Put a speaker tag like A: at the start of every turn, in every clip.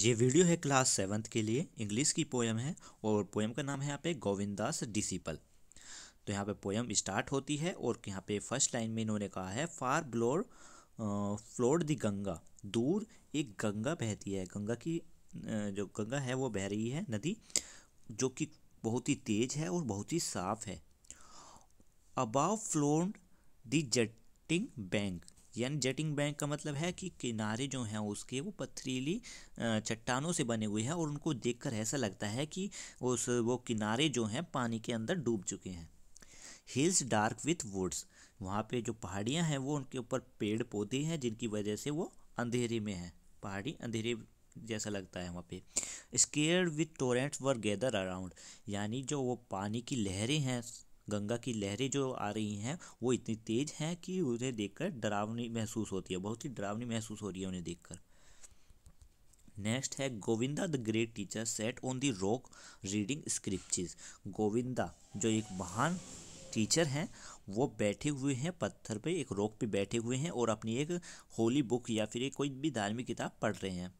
A: ये वीडियो है class seventh के लिए इंग्लिश की पोएम है और पोएम का नाम है यहाँ पे गोविंदास डिसिपल तो यहाँ पे पोएम स्टार्ट होती है और यहाँ पे फर्स्ट लाइन में इन्होंने कहा है फार ब्लोर फ्लोर दी गंगा दूर एक गंगा बहती है गंगा की जो गंगा है वो बह रही है नदी जो कि बहुत ही तेज है और बहुत ही साफ है above floor the jutting bank यानी जेटिंग बैंक का मतलब है कि किनारे जो हैं उसके वो पथरीली चट्टानों से बने हुए हैं और उनको देखकर ऐसा लगता है कि उस वो किनारे जो हैं पानी के अंदर डूब चुके हैं हिल्स डार्क विथ वुड्स वहाँ पे जो पहाड़ियाँ हैं वो उनके ऊपर पेड़ पौधे हैं जिनकी वजह से वो अंधेरे में हैं पहाड़ी अंधेरे जैसा लगता है वहाँ पे scare with torrents were gather around यानी जो वो पानी की लहरें हैं गंगा की लहरें जो आ रही हैं वो इतनी तेज़ हैं कि उन्हें देखकर डरावनी महसूस होती है बहुत ही डरावनी महसूस हो रही है उन्हें देखकर नेक्स्ट है Govinda the great teacher sat on the rock reading scriptures Govinda जो एक महान टीचर हैं वो बैठे हुए हैं पत्थर पे एक रॉक पे बैठे हुए हैं और अपनी एक होली बुक या फिर एक कोई भी धार्मिक किताब पढ़ रहे हैं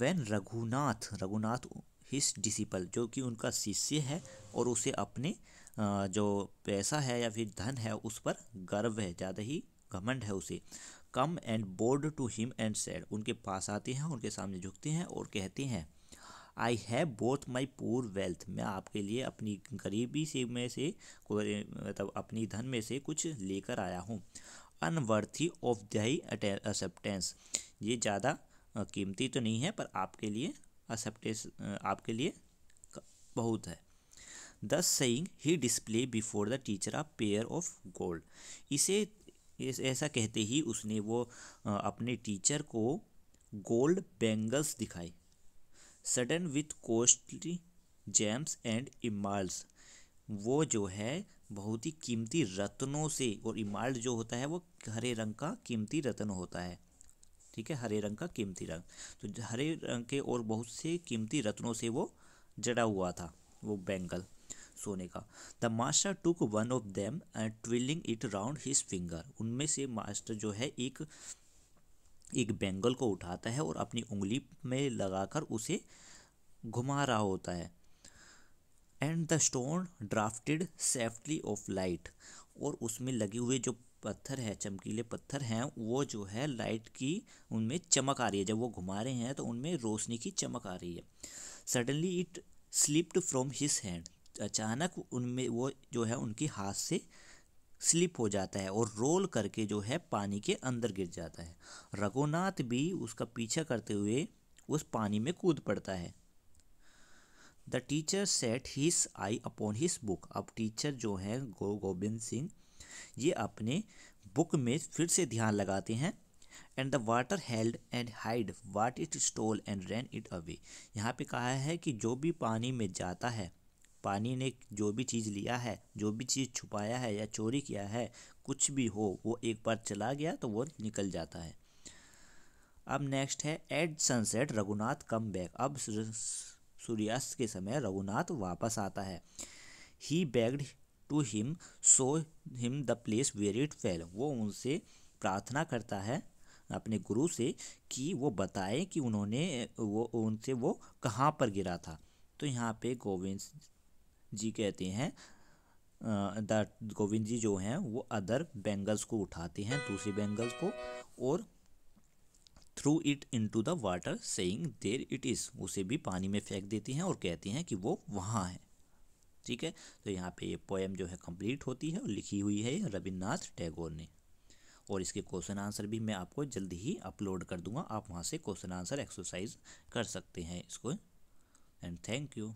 A: when Raghunath Raghunath his disciple जो कि उनका शिष्य है और उसे अपने जो पैसा है या फिर धन है उस पर गर्व है ज़्यादा ही घमंड है उसे come and bowed to him and said उनके पास आते हैं उनके सामने झुकते हैं और कहते हैं आई हैव बोथ माई पूर वेल्थ मैं आपके लिए अपनी गरीबी से में से मतलब अपनी धन में से कुछ लेकर आया हूँ अनवर्थी ऑफ दई एक्सेप्टेंस ये ज़्यादा कीमती तो नहीं है पर आपके लिए एक्सेप्टेंस आपके लिए बहुत है thus saying he display before the teacher a pair of gold इसे ऐसा कहते ही उसने वो अपने टीचर को गोल्ड बेंगल्स दिखाए studded with costly gems and enamels वो जो है बहुत ही कीमती रत्नों से और इमाल्ट जो होता है वो हरे रंग का कीमती रत्न होता है ठीक है हरे रंग का कीमती रंग तो हरे रंग के और बहुत से कीमती रत्नों से वो जड़ा हुआ था वो बेंगल सोने का the master took one of them and twirling it round his finger उनमें से मास्टर जो है एक एक बेंगल को उठाता है और अपनी उंगली में लगाकर उसे घुमा रहा होता है and the stone darted shafts of light और उसमें लगे हुए जो पत्थर है चमकीले पत्थर हैं वो जो है लाइट की उनमें चमक आ रही है जब वो घुमा रहे हैं तो उनमें रोशनी की चमक आ रही है suddenly it slipped from his hand अचानक उनमें वो जो है उनकी हाथ से स्लिप हो जाता है और रोल करके जो है पानी के अंदर गिर जाता है रघुनाथ भी उसका पीछा करते हुए उस पानी में कूद पड़ता है the teacher set his eye upon his book अब टीचर जो है गो गोविंद सिंह ये अपने बुक में फिर से ध्यान लगाते हैं and the water held and hid what it stole and ran it away यहाँ पे कहा है कि जो भी पानी में जाता है पानी ने जो भी चीज़ लिया है जो भी चीज़ छुपाया है या चोरी किया है कुछ भी हो वो एक बार चला गया तो वो निकल जाता है अब नेक्स्ट है at sunset Raghunath came back अब सूर्यास्त के समय रघुनाथ वापस आता है he begged to him show him the place where it fell वो उनसे प्रार्थना करता है अपने गुरु से कि वो बताएं कि उन्होंने वो उनसे वो कहाँ पर गिरा था तो यहाँ पे गोविंद जी कहते हैं गोविंद जी जो हैं वो अदर बेंगल्स को उठाते हैं दूसरे बैंगल्स को और threw it into the water saying there it is उसे भी पानी में फेंक देती हैं और कहते हैं कि वो वहाँ है ठीक है तो यहाँ पे ये पोएम जो है कंप्लीट होती है और लिखी हुई है रविन्द्रनाथ टैगोर ने और इसके क्वेश्चन आंसर भी मैं आपको जल्द ही अपलोड कर दूंगा आप वहाँ से क्वेश्चन आंसर एक्सरसाइज कर सकते हैं इसको एंड थैंक यू